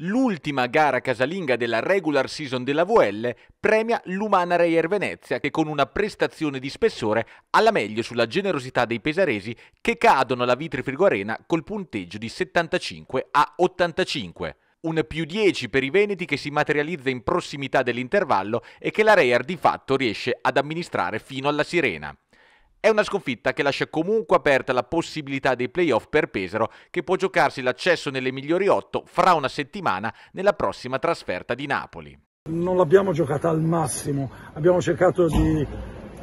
L'ultima gara casalinga della regular season della VL premia l'Umana Reyer Venezia che con una prestazione di spessore ha la meglio sulla generosità dei pesaresi che cadono alla Vitri Frigo Arena col punteggio di 75 a 85. Un più 10 per i Veneti che si materializza in prossimità dell'intervallo e che la Reyer di fatto riesce ad amministrare fino alla sirena. È una sconfitta che lascia comunque aperta la possibilità dei playoff per Pesaro, che può giocarsi l'accesso nelle migliori otto fra una settimana nella prossima trasferta di Napoli. Non l'abbiamo giocata al massimo, abbiamo cercato di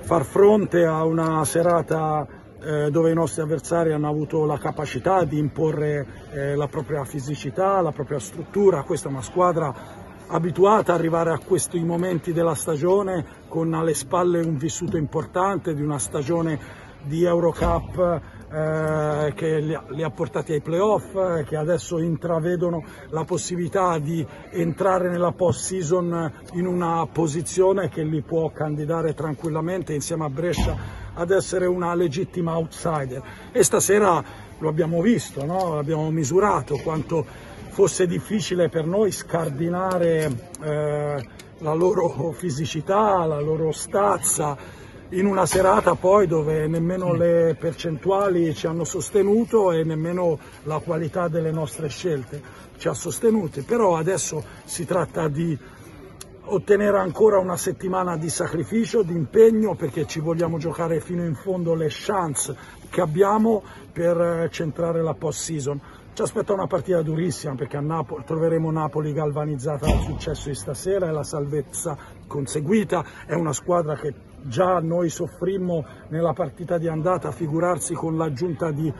far fronte a una serata eh, dove i nostri avversari hanno avuto la capacità di imporre eh, la propria fisicità, la propria struttura. Questa è una squadra abituata ad arrivare a questi momenti della stagione con alle spalle un vissuto importante di una stagione di Eurocup eh, che li ha, li ha, portati ai playoff, eh, che adesso intravedono la possibilità di entrare nella post season in una posizione che li può candidare tranquillamente insieme a Brescia ad essere una legittima outsider. E stasera lo abbiamo visto, no? l'abbiamo misurato quanto fosse difficile per noi scardinare eh, la loro fisicità, la loro stazza, in una serata poi dove nemmeno mm. le percentuali ci hanno sostenuto e nemmeno la qualità delle nostre scelte ci ha sostenuti, però adesso si tratta di ottenere ancora una settimana di sacrificio, di impegno, perché ci vogliamo giocare fino in fondo le chance che abbiamo per eh, centrare la post season. Ci aspetta una partita durissima perché a Napoli, troveremo Napoli galvanizzata dal successo di stasera e la salvezza conseguita. È una squadra che già noi soffrimmo nella partita di andata, figurarsi con l'aggiunta di,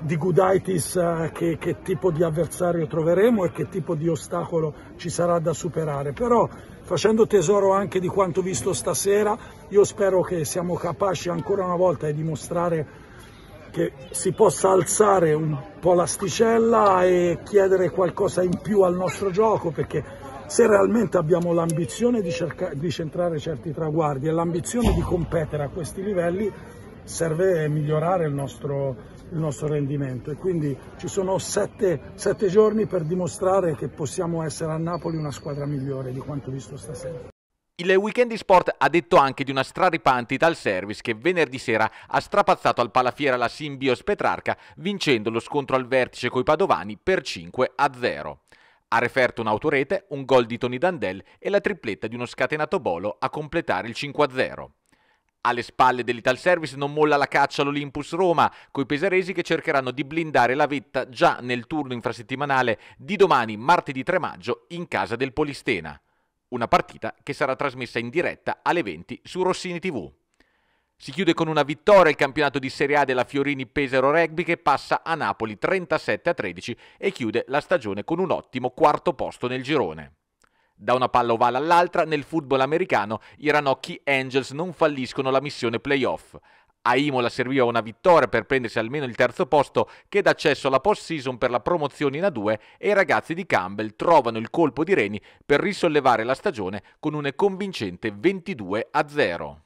di Gudaitis eh, che, che tipo di avversario troveremo e che tipo di ostacolo ci sarà da superare. Però facendo tesoro anche di quanto visto stasera, io spero che siamo capaci ancora una volta di dimostrare che si possa alzare un po' l'asticella e chiedere qualcosa in più al nostro gioco perché se realmente abbiamo l'ambizione di, di, centrare certi traguardi e l'ambizione di competere a questi livelli serve migliorare il nostro, il nostro rendimento e quindi ci sono sette, sette giorni per dimostrare che possiamo essere a Napoli una squadra migliore di quanto visto stasera. Il weekend di sport ha detto anche di una straripante Ital Service che venerdì sera ha strapazzato al palafiera la Simbios Petrarca vincendo lo scontro al vertice coi padovani per 5 a 0. Ha referto un'autorete, un gol di Tony Dandel e la tripletta di uno scatenato Bolo a completare il 5 a 0. Alle spalle dell'Ital Service non molla la caccia all'Olympus Roma, coi pesaresi che cercheranno di blindare la vetta già nel turno infrasettimanale di domani, martedì 3 maggio, in casa del Polistena una partita che sarà trasmessa in diretta alle 20 su Rossini TV. Si chiude con una vittoria il campionato di Serie A della Fiorini Pesaro Rugby che passa a Napoli 37 a 13 e chiude la stagione con un ottimo quarto posto nel girone. Da una palla ovale all'altra, nel football americano, i Ranocchi Angels non falliscono la missione playoff. A Imola serviva una vittoria per prendersi almeno il terzo posto che dà accesso alla post-season per la promozione in A2 e i ragazzi di Campbell trovano il colpo di reni per risollevare la stagione con un convincente 22 a 0.